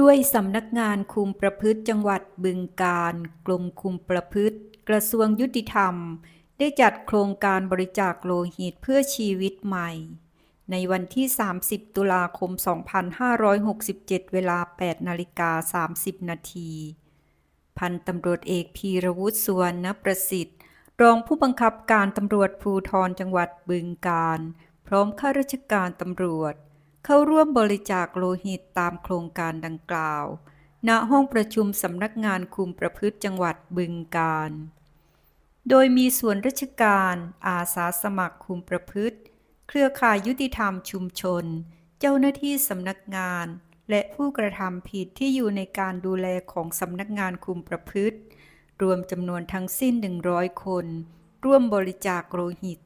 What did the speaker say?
ด้วยสำนักงานคุมประพฤติจังหวัดบึงการกรมคุมประพฤติ กระทรวงยุติธรรม ได้จัดโครงการบริจาคโลหิตเพื่อชีวิตใหม่ ในวันที่ 30 ตุลาคม 2567 เวลา 8 นาฬิกา 30 นาที พันตำรวจเอกพีรวุฒิสวนรณประสิทธิ์ รองผู้บังคับการตำรวจภูธรจังหวัดบึงการ พร้อมข้าราชการตำรวจเข้าร่วมบริจาคโลหิตตามโครงการดังกล่าว ณห้องประชุมสำนักงานคุมประพฤติจังหวัดบึงกาฬโดยมีส่วนราชการอาสาสมัครคุมประพฤติ เครือข่ายยุติธรรมชุมชน เจ้าหน้าที่สำนักงาน และผู้กระทำผิดที่อยู่ในการดูแลของสำนักงานคุมประพฤติ รวมจำนวนทั้งสิ้น 100 คน ร่วมบริจาคโลหิต